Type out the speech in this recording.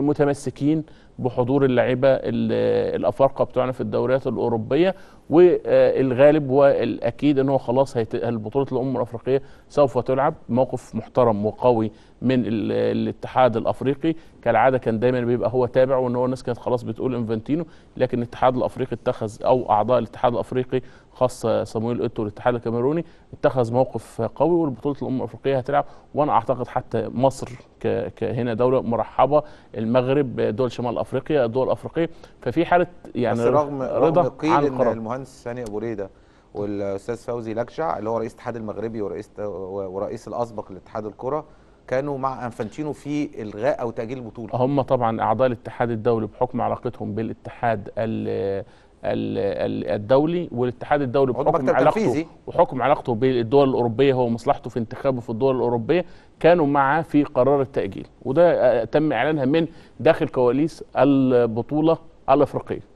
متمسكين بحضور اللعيبه الافارقه بتوعنا في الدوريات الاوروبيه والغالب والاكيد ان هو خلاص البطوله الامم الافريقيه سوف تلعب موقف محترم وقوي من الاتحاد الافريقي كالعاده كان دايما بيبقى هو تابع وان هو الناس كانت خلاص بتقول انفانتينو لكن الاتحاد الافريقي اتخذ او اعضاء الاتحاد الافريقي خاص صمويل اوتو الاتحاد الكاميروني اتخذ موقف قوي والبطوله الامم الافريقيه هتلعب وانا اعتقد حتى مصر كهنا دوله مرحبه المغرب دول شمال افريقيا الدول الافريقيه ففي حاله يعني بس رغم رضا رغم قيل عن ان المهندس ثاني ابو ريده والاستاذ فوزي لكشع اللي هو رئيس الاتحاد المغربي ورئيس ورئيس الاسبق لاتحاد الكره كانوا مع انفانتينو في الغاء او تاجيل البطوله هم طبعا اعضاء الاتحاد الدولي بحكم علاقتهم بالاتحاد الدولي والاتحاد الدولي بحكم علاقته وحكم علاقته بالدول الاوروبيه هو مصلحته في انتخابه في الدول الاوروبيه كانوا معاه في قرار التاجيل وده تم اعلانها من داخل كواليس البطوله الافريقيه